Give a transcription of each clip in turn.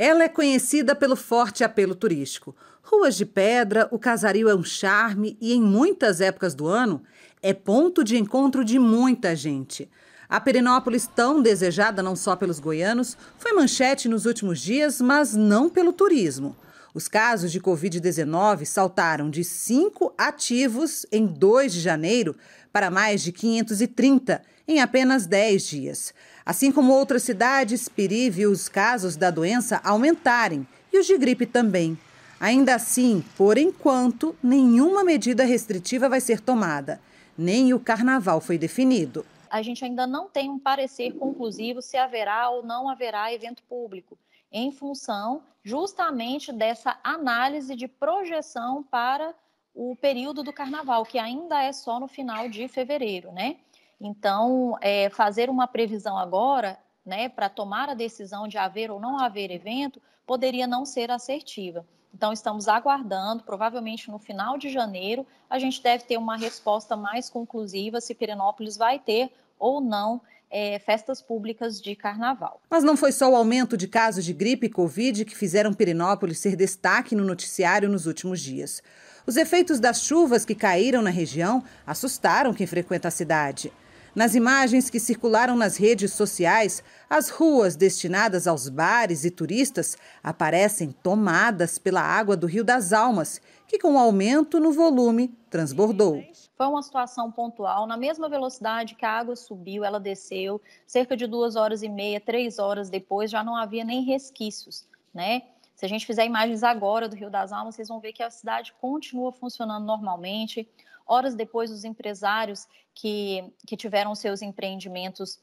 Ela é conhecida pelo forte apelo turístico. Ruas de pedra, o casario é um charme e, em muitas épocas do ano, é ponto de encontro de muita gente. A Perinópolis, tão desejada não só pelos goianos, foi manchete nos últimos dias, mas não pelo turismo. Os casos de Covid-19 saltaram de 5 ativos em 2 de janeiro para mais de 530 em apenas 10 dias. Assim como outras cidades, Piri viu os casos da doença aumentarem e os de gripe também. Ainda assim, por enquanto, nenhuma medida restritiva vai ser tomada. Nem o carnaval foi definido a gente ainda não tem um parecer conclusivo se haverá ou não haverá evento público, em função justamente dessa análise de projeção para o período do carnaval, que ainda é só no final de fevereiro, né? Então, é, fazer uma previsão agora, né, para tomar a decisão de haver ou não haver evento, poderia não ser assertiva. Então, estamos aguardando, provavelmente no final de janeiro, a gente deve ter uma resposta mais conclusiva se Pirenópolis vai ter ou não é, festas públicas de carnaval. Mas não foi só o aumento de casos de gripe e Covid que fizeram Pirenópolis ser destaque no noticiário nos últimos dias. Os efeitos das chuvas que caíram na região assustaram quem frequenta a cidade. Nas imagens que circularam nas redes sociais, as ruas destinadas aos bares e turistas aparecem tomadas pela água do Rio das Almas, que com o aumento no volume transbordou. Foi uma situação pontual. Na mesma velocidade que a água subiu, ela desceu. Cerca de duas horas e meia, três horas depois, já não havia nem resquícios, né? Se a gente fizer imagens agora do Rio das Almas, vocês vão ver que a cidade continua funcionando normalmente. Horas depois, os empresários que, que tiveram seus empreendimentos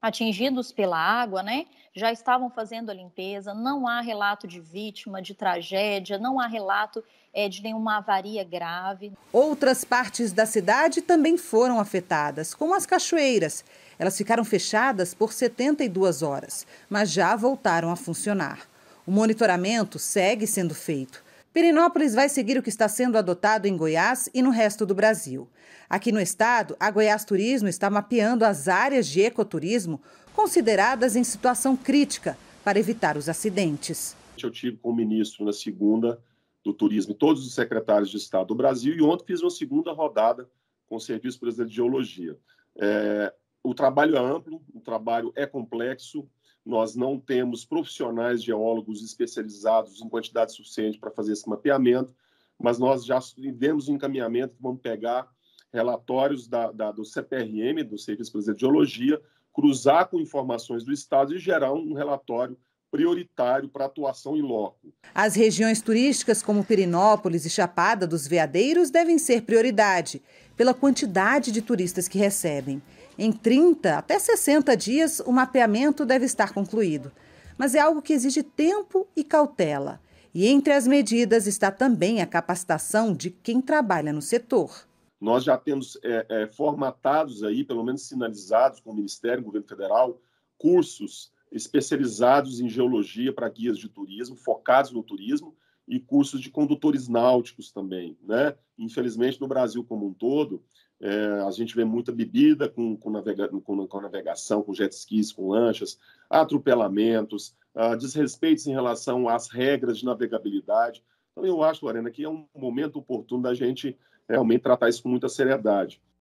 atingidos pela água, né, já estavam fazendo a limpeza. Não há relato de vítima, de tragédia, não há relato é, de nenhuma avaria grave. Outras partes da cidade também foram afetadas, como as cachoeiras. Elas ficaram fechadas por 72 horas, mas já voltaram a funcionar. O monitoramento segue sendo feito. Perinópolis vai seguir o que está sendo adotado em Goiás e no resto do Brasil. Aqui no estado, a Goiás Turismo está mapeando as áreas de ecoturismo consideradas em situação crítica para evitar os acidentes. Eu tive com o ministro na segunda do turismo todos os secretários de Estado do Brasil e ontem fiz uma segunda rodada com o Serviço presidente de Geologia. É, o trabalho é amplo, o trabalho é complexo, nós não temos profissionais geólogos especializados em quantidade suficiente para fazer esse mapeamento, mas nós já demos um encaminhamento que vamos pegar relatórios da, da, do CPRM, do Serviço Brasileiro de Geologia, cruzar com informações do Estado e gerar um relatório prioritário para atuação em loco. As regiões turísticas como Pirinópolis e Chapada dos Veadeiros devem ser prioridade pela quantidade de turistas que recebem. Em 30 até 60 dias, o mapeamento deve estar concluído. Mas é algo que exige tempo e cautela. E entre as medidas está também a capacitação de quem trabalha no setor. Nós já temos é, é, formatados aí, pelo menos sinalizados com o Ministério, Governo Federal, cursos especializados em geologia para guias de turismo, focados no turismo, e cursos de condutores náuticos também. Né? Infelizmente, no Brasil como um todo, é, a gente vê muita bebida com, com, navega, com, com, navegação, com jet skis, com lanchas, atropelamentos, ah, desrespeitos em relação às regras de navegabilidade. Então, eu acho, Lorena, que é um momento oportuno da gente realmente tratar isso com muita seriedade.